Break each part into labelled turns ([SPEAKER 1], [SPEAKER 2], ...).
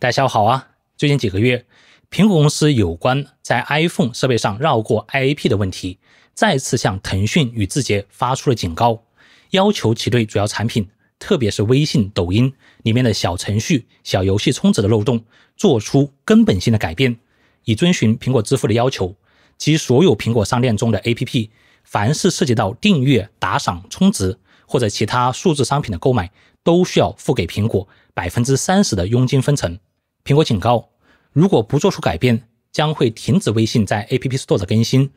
[SPEAKER 1] 大家下午好啊！最近几个月，苹果公司有关在 iPhone 设备上绕过 IAP 的问题，再次向腾讯与字节发出了警告，要求其对主要产品，特别是微信、抖音里面的小程序、小游戏充值的漏洞，做出根本性的改变，以遵循苹果支付的要求。及所有苹果商店中的 APP，凡是涉及到订阅、打赏、充值或者其他数字商品的购买，都需要付给苹果百分之三十的佣金分成。苹果警告：如果不做出改变，将会停止微信在 App Store 的更新。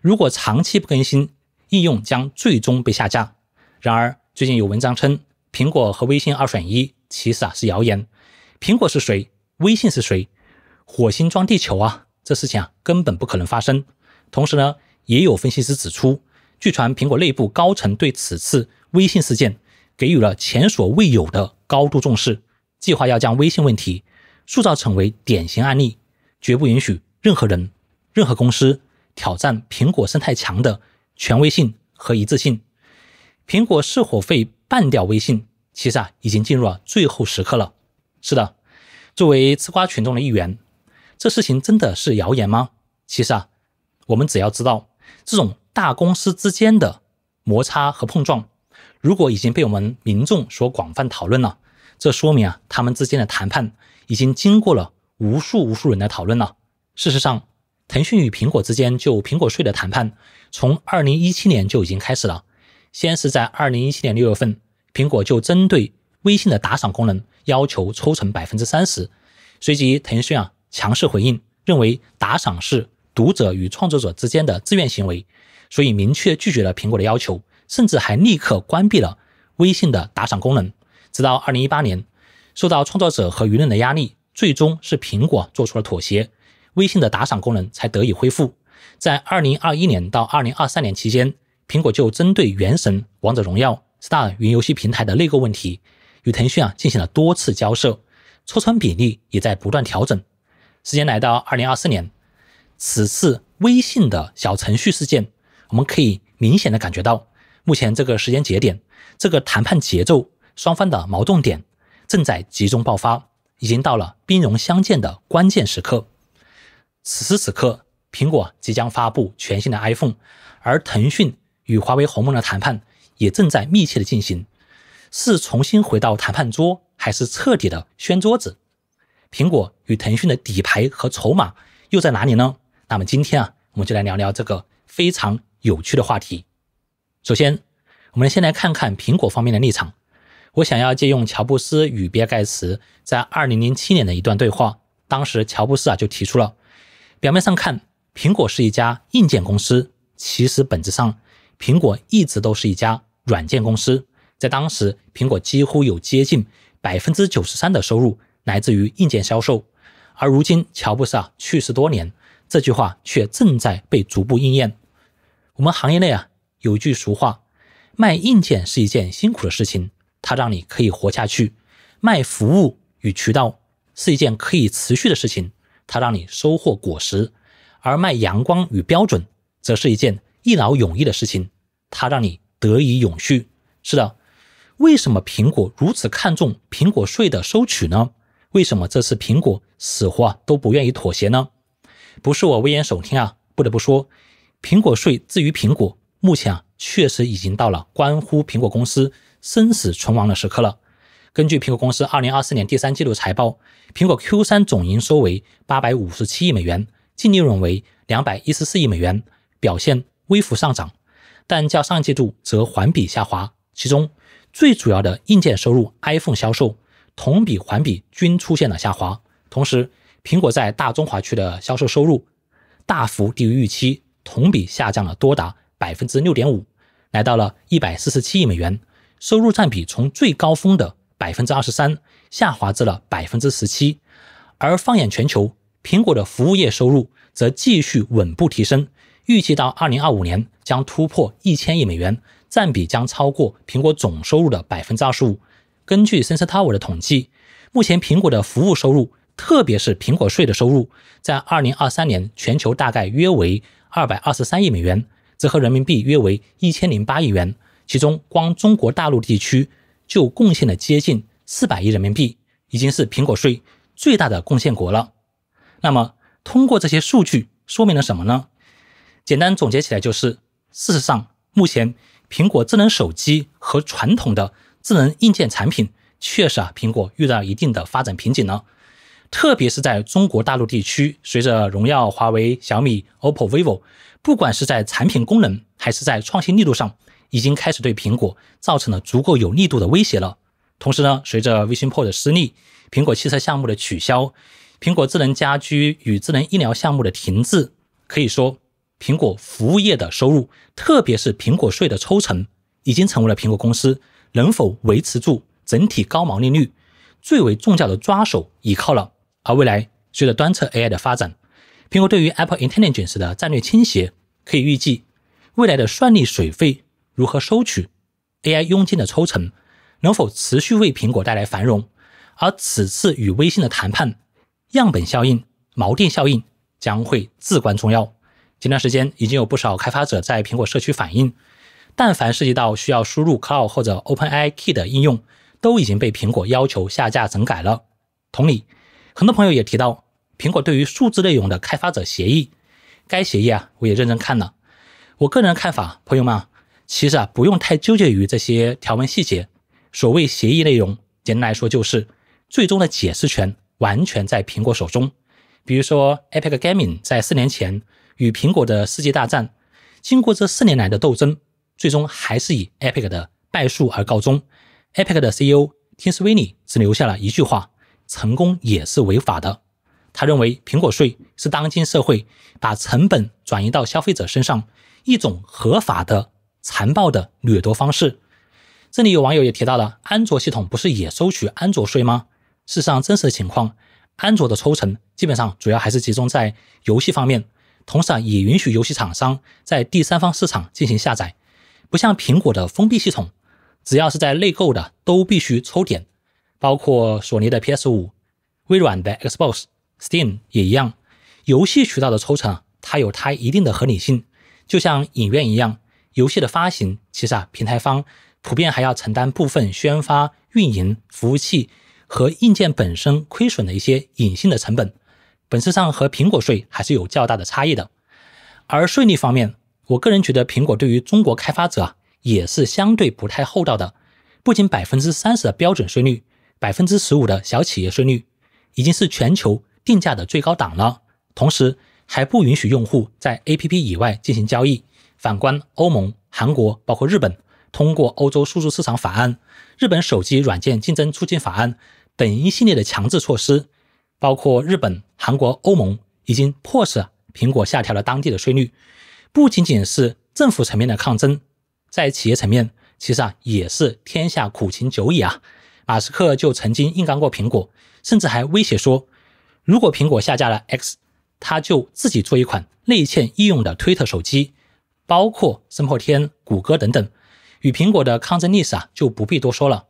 [SPEAKER 1] 如果长期不更新，应用将最终被下架。然而，最近有文章称，苹果和微信二选一，其实啊是谣言。苹果是谁？微信是谁？火星撞地球啊，这事情啊根本不可能发生。同时呢，也有分析师指出，据传苹果内部高层对此次微信事件给予了前所未有的高度重视，计划要将微信问题。塑造成为典型案例，绝不允许任何人、任何公司挑战苹果生态墙的权威性和一致性。苹果是否会办掉微信，其实啊，已经进入了最后时刻了。是的，作为吃瓜群众的一员，这事情真的是谣言吗？其实啊，我们只要知道，这种大公司之间的摩擦和碰撞，如果已经被我们民众所广泛讨论了。这说明啊，他们之间的谈判已经经过了无数无数人的讨论了。事实上，腾讯与苹果之间就苹果税的谈判，从二零一七年就已经开始了。先是在二零一七年六月份，苹果就针对微信的打赏功能要求抽成百分之三十，随即腾讯啊强势回应，认为打赏是读者与创作者之间的自愿行为，所以明确拒绝了苹果的要求，甚至还立刻关闭了微信的打赏功能。直到二零一八年，受到创作者和舆论的压力，最终是苹果做出了妥协，微信的打赏功能才得以恢复。在二零二一年到二零二三年期间，苹果就针对《原神》《王者荣耀》a 大云游戏平台的内购问题，与腾讯啊进行了多次交涉，抽成比例也在不断调整。时间来到二零二四年，此次微信的小程序事件，我们可以明显的感觉到，目前这个时间节点，这个谈判节奏。双方的矛盾点正在集中爆发，已经到了兵戎相见的关键时刻。此时此刻，苹果即将发布全新的 iPhone，而腾讯与华为鸿蒙的谈判也正在密切的进行。是重新回到谈判桌，还是彻底的掀桌子？苹果与腾讯的底牌和筹码又在哪里呢？那么今天啊，我们就来聊聊这个非常有趣的话题。首先，我们先来看看苹果方面的立场。我想要借用乔布斯与比尔盖茨在二零零七年的一段对话。当时乔布斯啊就提出了，表面上看苹果是一家硬件公司，其实本质上苹果一直都是一家软件公司。在当时，苹果几乎有接近百分之九十三的收入来自于硬件销售。而如今，乔布斯啊去世多年，这句话却正在被逐步应验。我们行业内啊有句俗话，卖硬件是一件辛苦的事情。它让你可以活下去，卖服务与渠道是一件可以持续的事情，它让你收获果实；而卖阳光与标准则是一件一劳永逸的事情，它让你得以永续。是的，为什么苹果如此看重苹果税的收取呢？为什么这次苹果死活都不愿意妥协呢？不是我危言耸听啊，不得不说，苹果税至于苹果，目前啊。确实已经到了关乎苹果公司生死存亡的时刻了。根据苹果公司2024年第三季度财报，苹果 Q3 总营收为857亿美元，净利润为214亿美元，表现微幅上涨，但较上一季度则环比下滑。其中最主要的硬件收入 iPhone 销售同比环比均出现了下滑。同时，苹果在大中华区的销售收入大幅低于预期，同比下降了多达。百分之六点五，来到了一百四十七亿美元，收入占比从最高峰的百分之二十三下滑至了百分之十七。而放眼全球，苹果的服务业收入则继续稳步提升，预计到二零二五年将突破一千亿美元，占比将超过苹果总收入的百分之二十五。根据 Sensor Tower 的统计，目前苹果的服务收入，特别是苹果税的收入，在二零二三年全球大概约为二百二十三亿美元。折合人民币约为一千零八亿元，其中光中国大陆地区就贡献了接近四百亿人民币，已经是苹果税最大的贡献国了。那么，通过这些数据说明了什么呢？简单总结起来就是，事实上，目前苹果智能手机和传统的智能硬件产品，确实啊，苹果遇到一定的发展瓶颈了。特别是在中国大陆地区，随着荣耀、华为、小米、OPPO、vivo，不管是在产品功能还是在创新力度上，已经开始对苹果造成了足够有力度的威胁了。同时呢，随着 Vision Pro 的失利，苹果汽车项目的取消，苹果智能家居与智能医疗项目的停滞，可以说，苹果服务业的收入，特别是苹果税的抽成，已经成为了苹果公司能否维持住整体高毛利率最为重要的抓手，倚靠了。而未来，随着端侧 AI 的发展，苹果对于 Apple Intelligence 的战略倾斜，可以预计未来的算力水费如何收取，AI 佣金的抽成能否持续为苹果带来繁荣？而此次与微信的谈判，样本效应、锚定效应将会至关重要。前段时间已经有不少开发者在苹果社区反映，但凡涉及到需要输入 c l o u d 或者 OpenAI Key 的应用，都已经被苹果要求下架整改了。同理。很多朋友也提到，苹果对于数字内容的开发者协议，该协议啊，我也认真看了。我个人看法，朋友们，其实啊，不用太纠结于这些条文细节。所谓协议内容，简单来说就是，最终的解释权完全在苹果手中。比如说，Epic Gaming 在四年前与苹果的世界大战，经过这四年来的斗争，最终还是以 Epic 的败诉而告终。Epic 的 CEO Tim Sweeney 只留下了一句话。成功也是违法的。他认为苹果税是当今社会把成本转移到消费者身上一种合法的残暴的掠夺方式。这里有网友也提到了，安卓系统不是也收取安卓税吗？事实上，真实的情况，安卓的抽成基本上主要还是集中在游戏方面，同时啊，也允许游戏厂商在第三方市场进行下载，不像苹果的封闭系统，只要是在内购的都必须抽点。包括索尼的 PS 五、微软的 Xbox、Steam 也一样，游戏渠道的抽成它有它一定的合理性，就像影院一样，游戏的发行其实啊，平台方普遍还要承担部分宣发、运营、服务器和硬件本身亏损的一些隐性的成本，本质上和苹果税还是有较大的差异的。而税率方面，我个人觉得苹果对于中国开发者啊也是相对不太厚道的，不仅百分之三十的标准税率。百分之十五的小企业税率，已经是全球定价的最高档了。同时，还不允许用户在 APP 以外进行交易。反观欧盟、韩国，包括日本，通过欧洲数字市场法案、日本手机软件竞争促进法案等一系列的强制措施，包括日本、韩国、欧盟已经迫使苹果下调了当地的税率。不仅仅是政府层面的抗争，在企业层面，其实啊，也是天下苦情久矣啊。马斯克就曾经硬刚过苹果，甚至还威胁说，如果苹果下架了 X，他就自己做一款内嵌应用的推特手机，包括深破天、谷歌等等，与苹果的抗争历史啊就不必多说了。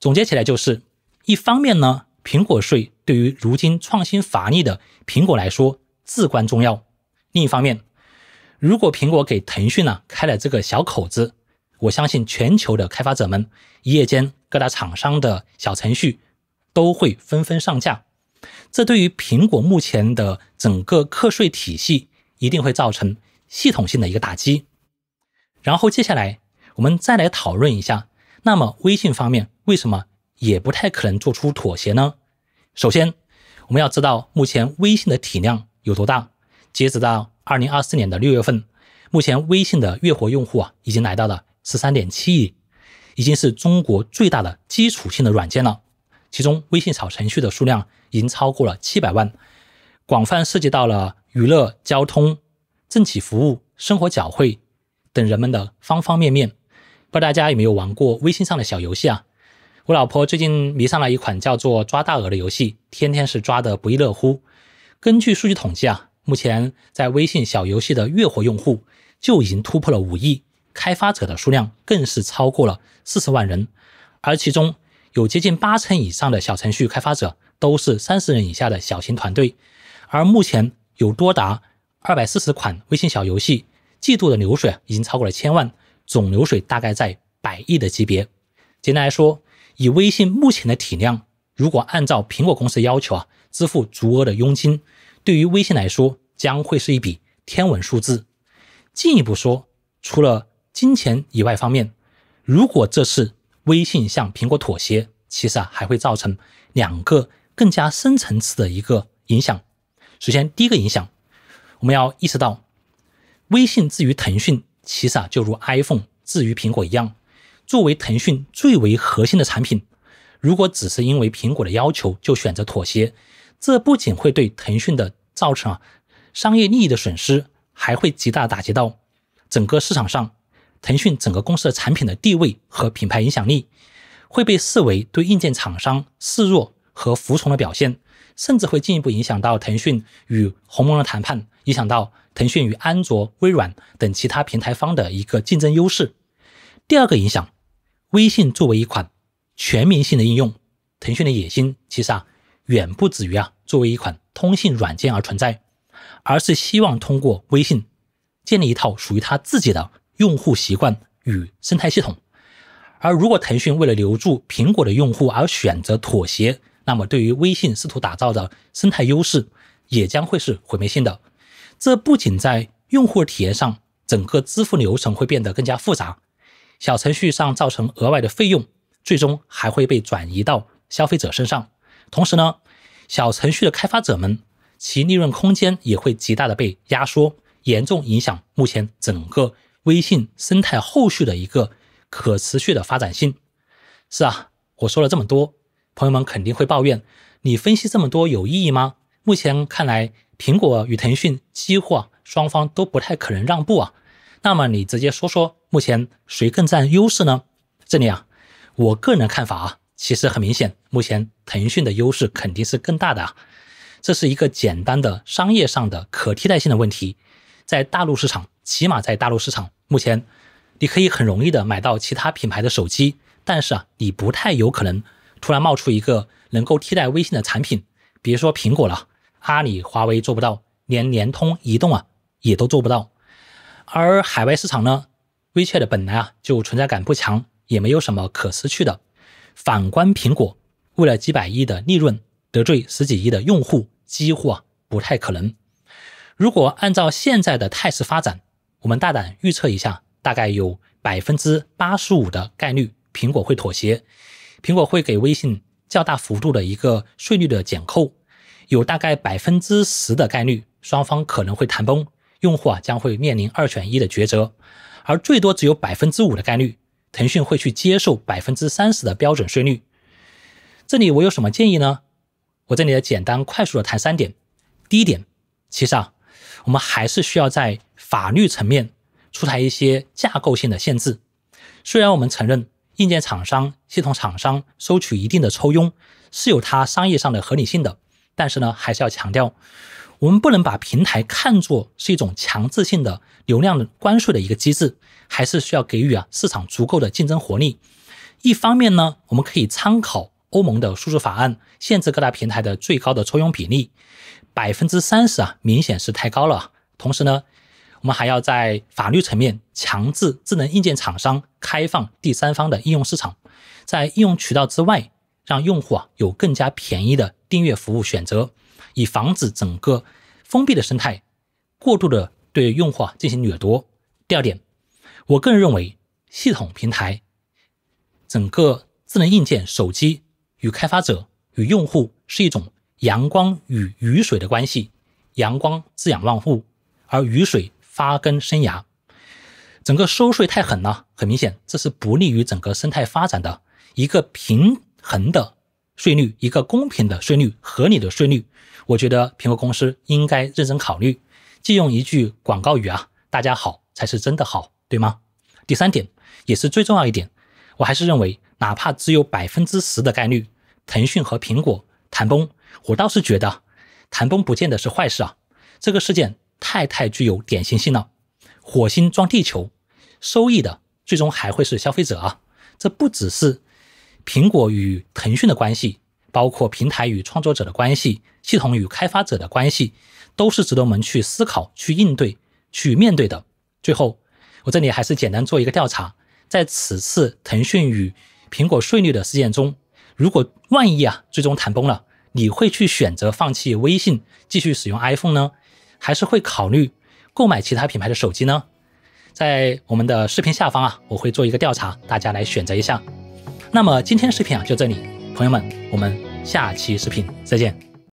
[SPEAKER 1] 总结起来就是，一方面呢，苹果税对于如今创新乏力的苹果来说至关重要；另一方面，如果苹果给腾讯呢开了这个小口子。我相信全球的开发者们一夜间，各大厂商的小程序都会纷纷上架。这对于苹果目前的整个课税体系一定会造成系统性的一个打击。然后接下来我们再来讨论一下，那么微信方面为什么也不太可能做出妥协呢？首先我们要知道目前微信的体量有多大。截止到二零二四年的六月份，目前微信的月活用户啊已经来到了。十三点七亿，已经是中国最大的基础性的软件了。其中，微信小程序的数量已经超过了七百万，广泛涉及到了娱乐、交通、政企服务、生活缴费等人们的方方面面。不知道大家有没有玩过微信上的小游戏啊？我老婆最近迷上了一款叫做“抓大鹅”的游戏，天天是抓的不亦乐乎。根据数据统计啊，目前在微信小游戏的月活用户就已经突破了五亿。开发者的数量更是超过了四十万人，而其中有接近八成以上的小程序开发者都是三十人以下的小型团队，而目前有多达二百四十款微信小游戏，季度的流水已经超过了千万，总流水大概在百亿的级别。简单来说，以微信目前的体量，如果按照苹果公司要求啊，支付足额的佣金，对于微信来说将会是一笔天文数字。进一步说，除了金钱以外方面，如果这次微信向苹果妥协，其实啊还会造成两个更加深层次的一个影响。首先，第一个影响，我们要意识到，微信至于腾讯，其实啊就如 iPhone 至于苹果一样，作为腾讯最为核心的产品，如果只是因为苹果的要求就选择妥协，这不仅会对腾讯的造成啊商业利益的损失，还会极大打击到整个市场上。腾讯整个公司的产品的地位和品牌影响力会被视为对硬件厂商示弱和服从的表现，甚至会进一步影响到腾讯与鸿蒙的谈判，影响到腾讯与安卓、微软等其他平台方的一个竞争优势。第二个影响，微信作为一款全民性的应用，腾讯的野心其实啊远不止于啊作为一款通信软件而存在，而是希望通过微信建立一套属于他自己的。用户习惯与生态系统。而如果腾讯为了留住苹果的用户而选择妥协，那么对于微信试图打造的生态优势，也将会是毁灭性的。这不仅在用户体验上，整个支付流程会变得更加复杂，小程序上造成额外的费用，最终还会被转移到消费者身上。同时呢，小程序的开发者们其利润空间也会极大的被压缩，严重影响目前整个。微信生态后续的一个可持续的发展性，是啊，我说了这么多，朋友们肯定会抱怨，你分析这么多有意义吗？目前看来，苹果与腾讯几乎啊双方都不太可能让步啊。那么你直接说说，目前谁更占优势呢？这里啊，我个人看法啊，其实很明显，目前腾讯的优势肯定是更大的啊。这是一个简单的商业上的可替代性的问题，在大陆市场。起码在大陆市场，目前你可以很容易的买到其他品牌的手机，但是啊，你不太有可能突然冒出一个能够替代微信的产品，别说苹果了，阿里、华为做不到，连联通、移动啊也都做不到。而海外市场呢，w e c h a t 本来啊就存在感不强，也没有什么可失去的。反观苹果，为了几百亿的利润得罪十几亿的用户，几乎啊不太可能。如果按照现在的态势发展，我们大胆预测一下，大概有百分之八十五的概率，苹果会妥协，苹果会给微信较大幅度的一个税率的减扣，有大概百分之十的概率，双方可能会谈崩，用户啊将会面临二选一的抉择，而最多只有百分之五的概率，腾讯会去接受百分之三十的标准税率。这里我有什么建议呢？我这里也简单快速的谈三点。第一点，其实啊，我们还是需要在法律层面出台一些架构性的限制，虽然我们承认硬件厂商、系统厂商收取一定的抽佣是有它商业上的合理性的，但是呢，还是要强调，我们不能把平台看作是一种强制性的流量关税的一个机制，还是需要给予啊市场足够的竞争活力。一方面呢，我们可以参考欧盟的《数字法案》，限制各大平台的最高的抽佣比例，百分之三十啊，明显是太高了。同时呢。我们还要在法律层面强制智能硬件厂商开放第三方的应用市场，在应用渠道之外，让用户啊有更加便宜的订阅服务选择，以防止整个封闭的生态过度的对用户啊进行掠夺。第二点，我个人认为，系统平台整个智能硬件手机与开发者与用户是一种阳光与雨水的关系，阳光滋养万物，而雨水。发根生芽，整个收税太狠了，很明显，这是不利于整个生态发展的。一个平衡的税率，一个公平的税率，合理的税率，我觉得苹果公司应该认真考虑。借用一句广告语啊，大家好才是真的好，对吗？第三点，也是最重要一点，我还是认为，哪怕只有百分之十的概率，腾讯和苹果谈崩，我倒是觉得谈崩不见得是坏事啊。这个事件。太太具有典型性了，火星撞地球，收益的最终还会是消费者啊！这不只是苹果与腾讯的关系，包括平台与创作者的关系，系统与开发者的关系，都是值得我们去思考、去应对、去面对的。最后，我这里还是简单做一个调查，在此次腾讯与苹果税率的事件中，如果万一啊最终谈崩了，你会去选择放弃微信，继续使用 iPhone 呢？还是会考虑购买其他品牌的手机呢？在我们的视频下方啊，我会做一个调查，大家来选择一下。那么今天的视频啊，就这里，朋友们，我们下期视频再见。